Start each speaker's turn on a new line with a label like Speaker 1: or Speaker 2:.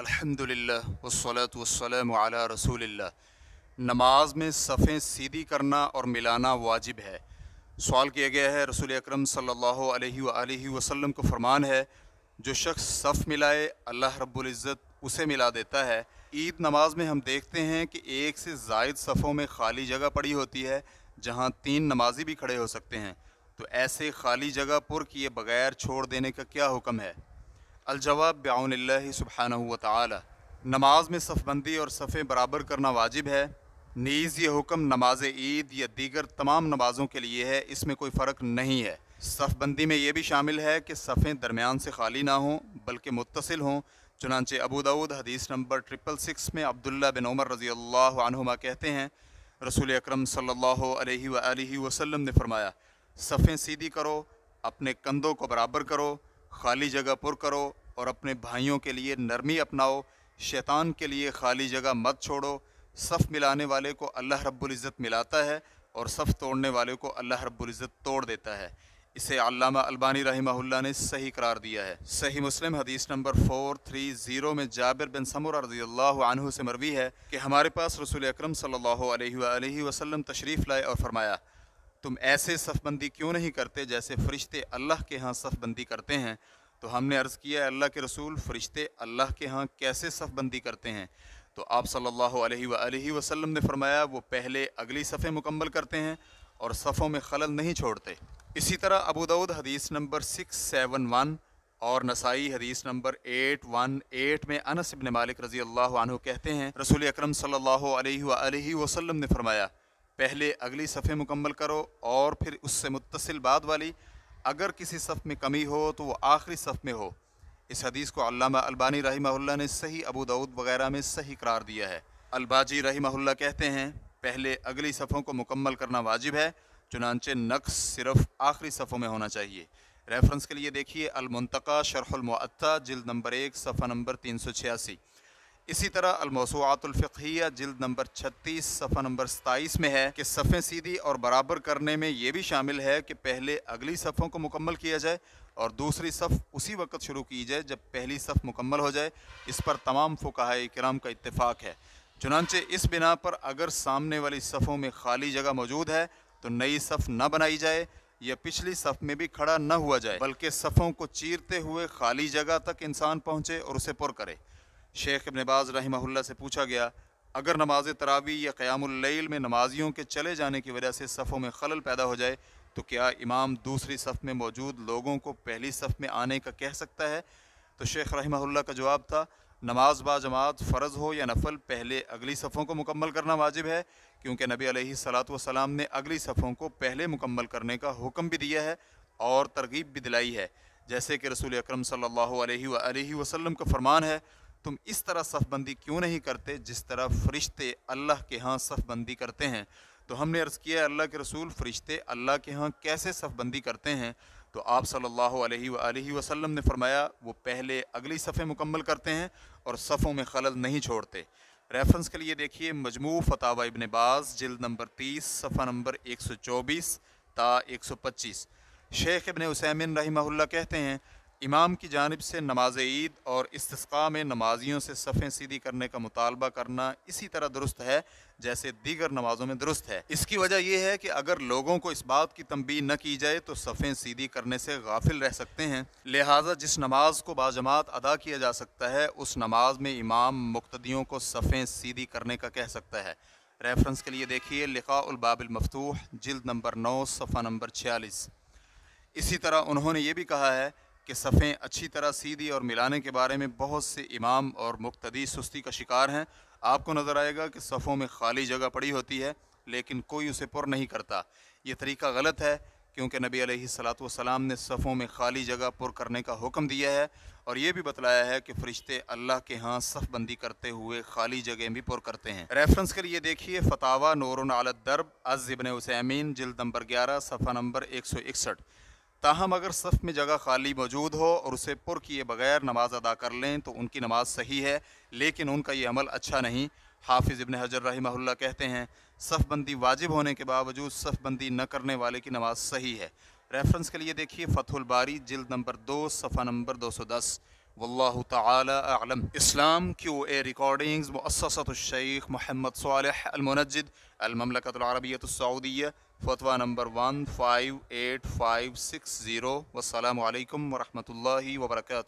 Speaker 1: अल्हम्दुलिल्लाह वसलत वसलम अला रसूलिल्लाह नमाज में सफ़ें सीधी करना और मिलाना वाजिब है सवाल किया गया है रसूल अकरम सल्लल्लाहु अलैहि वसल्लम को फरमान है जो शख्स सफ़ मिलाए अल्लाह रब्बुल इज़्ज़त उसे मिला देता है ईद नमाज में हम देखते हैं कि एक से जायद सफ़ों में खाली जगह पड़ी होती है जहाँ तीन नमाजी भी खड़े हो सकते हैं तो ऐसे खाली जगह पुर किए बगैर छोड़ देने का क्या हुक्म है अलजवाब बाउन सुबहाना ताली नमाज में सफ़बंदी और सफ़े बराबर करना वाजिब है नीज़ ये हुक्म नमाज ईद या दीगर तमाम नमाजों के लिए है इसमें कोई फ़र्क नहीं है सफ़बंदी में यह भी शामिल है कि सफ़ें दरमियान से खाली ना हों बल्कि मुतसिल हों चुनाचे अबू दाऊद हदीस नंबर ट्रिपल सिक्स में अब्दुल्ला बिन उमर रज़ी अल्लाहुमा कहते हैं रसूल अक्रम सल्ला वसलम ने फरमाया सफ़ें सीधी करो अपने कंधों को बराबर करो खाली जगह पुर करो और अपने भाइयों के लिए नरमी अपनाओ शैतान के लिए खाली जगह मत छोड़ो सफ़ मिलाने वाले को अल्लाह रब्बुल इज़्ज़त मिलाता है और सफ़ तोड़ने वाले को अल्लाह रब्बुल इज़्ज़त तोड़ देता है इसे अल्लामा अल्बानी रहीमहुल्ला ने सही करार दिया है सही मुस्लिम हदीस नंबर फोर थ्री ज़ीरो में जाबिर बिन समर रज़ी से मरवी है कि हमारे पास रसूल अक्रम सल्लल्लाहु अलैहि वसल्लम तशरीफ़ लाए और फरमाया तुम ऐसे सफ़बंदी क्यों नहीं करते जैसे फ़रिश्ते अल्लाह के यहाँ सफ़बंदी करते हैं तो हमने अर्ज़ किया अल्लाह के रसूल फ़रिश्ते अल्लाह के यहाँ कैसे सफ़बंदी करते हैं तो आप सल्लल्लाहु अलैहि वसल्लम ने फरमाया वो पहले अगली सफ़े मुकम्मल करते हैं और सफ़ों में खलल नहीं छोड़ते इसी तरह अबू दाऊद हदीस नंबर सिक्स सेवन वन और नसाई हदीस नंबर एट वन एट में अनस इबन मालिक रजी अल्लाह कहते हैं रसूल अक्रम सल्लल्लाहु अलैहि वसल्लम ने फरमाया पहले अगली सफ़े मुकम्मल करो और फिर उससे मुतसिल बाद वाली अगर किसी सफ़ में कमी हो तो वह आखिरी सफ़ में हो इस हदीस को अल्लामा अलबानी रही ने सही अबू दाऊद वगैरह में सही करार दिया है अलबाजी रही कहते हैं पहले अगली सफ़ों को मुकम्मल करना वाजिब है चुनानचे नक्स सिर्फ आखिरी सफ़ों में होना चाहिए रेफरेंस के लिए देखिए अलमतका शरहलमअा जिल्द नंबर एक सफ़ा नंबर तीन सौ छियासी इसी तरह अलमौसूआतफ़िया जल्द नंबर 36 सफ़ा नंबर 27 में है कि सफ़ें सीधी और बराबर करने में ये भी शामिल है कि पहले अगली सफ़ों को मुकम्मल किया जाए और दूसरी सफ़ उसी वक्त शुरू की जाए जब पहली सफ़ मुकम्मल हो जाए इस पर तमाम फ़ुकाह कराम का इतफ़ाक़ है चुनानचे इस बिना पर अगर सामने वाली सफ़ों में खाली जगह मौजूद है तो नई सफ़ न बनाई जाए या पिछली सफ़ में भी खड़ा न हुआ जाए बल्कि सफ़ों को चीरते हुए खाली जगह तक इंसान पहुँचे और उसे पुर करे शेख इबन बाज़ रही से पूछा गया अगर नमाज तरावी या क़्यामल में नमाजियों के चले जाने की वजह से सफ़ों में खलल पैदा हो जाए तो क्या इमाम दूसरी सफ़ में मौजूद लोगों को पहली सफ़ में आने का कह सकता है तो शेख रही का जवाब था नमाज बाजमात फ़र्ज़ हो या नफल पहले अगली सफ़ों को मुकम्मल करना वाजिब है क्योंकि नबी सलाम ने अगली सफ़ों को पहले मुकम्मल करने का हुक्म भी दिया है और तरगीब भी दिलाई है जैसे कि रसूल अक्रम सल्ला वसम का फरमान है तुम इस तरह सफ़बंदी क्यों नहीं करते जिस तरह फरिश्ते अल्लाह के यहाँ सफ़बंदी करते हैं तो हमने अर्ज़ किया अल्लाह के रसूल फरिश्ते अल्लाह के यहाँ कैसे सफ़बंदी करते हैं तो आप सल्लल्लाहु अलैहि वसल्लम ने फरमाया वो पहले अगली सफ़े मुकम्मल करते हैं और सफ़ों में खलल नहीं छोड़ते रेफरेंस के लिए देखिए मजमू फतावा इबन बाज़ जिल्द नंबर तीस सफ़ा नंबर एक सौ चौबीस ता एक सौ पच्चीस शेख इबन उसैमिन रही कहते हैं इमाम की जानब से नमाज ईद और इसका में नमाजियों से सफ़ें सीधी करने का मुतालबा करना इसी तरह दुरुस्त है जैसे दीगर नमाजों में दुरुस्त है इसकी वजह यह है कि अगर लोगों को इस बात की तंबी न की जाए तो सफ़ें सीधी करने से गाफिल रह सकते हैं लिहाजा जिस नमाज को बाजमात अदा किया जा सकता है उस नमाज में इमाम मुक्तियों को सफ़ें सीधी करने का कह सकता है रेफरेंस के लिए देखिए लिखा मफ्तूह जल्द नंबर नौ सफ़ा नंबर छियालीस इसी तरह उन्होंने ये भी कहा है कि सफ़ें अच्छी तरह सीधी और मिलाने के बारे में बहुत से इमाम और मुक्तदी सुस्ती का शिकार हैं आपको नज़र आएगा कि सफ़ों में खाली जगह पड़ी होती है लेकिन कोई उसे पुर नहीं करता ये तरीका गलत है क्योंकि नबी सलाम ने सफ़ों में खाली जगह पुर करने का हुक्म दिया है और ये भी बतलाया है कि फ़रिश्ते अल्लाह के यहाँ सफ़ बंदी करते हुए खाली जगह भी पुर करते हैं रेफरेंस के लिए देखिए फ़तावा नूर आलत दरब अज़िबन हुसैमीन जल्द नंबर ग्यारह सफ़ा नंबर एक सौ इकसठ ताहम अगर सफ़ में जगह खाली मौजूद हो और उसे पुर किए बगैर नमाज अदा कर लें तो उनकी नमाज सही है लेकिन उनका यह अमल अच्छा नहीं हाफिज़ इबन हजर रही कहते हैं सफ़बंदी वाजिब होने के बावजूद सफ़बंदी न करने वाले की नमाज सही है रेफरेंस के लिए देखिए फतुल बारी जिल्द नंबर दो सफ़ा नंबर दो सौ दस वल्ल तलम इस्लाम क्यू ए रिकॉर्डिंग्स मुससतशेख मोहम्मद सालह अलमनजद अलममलकतरबियतसऊदिया फतवा number one five eight five six zero वसलम वरहमल वर्का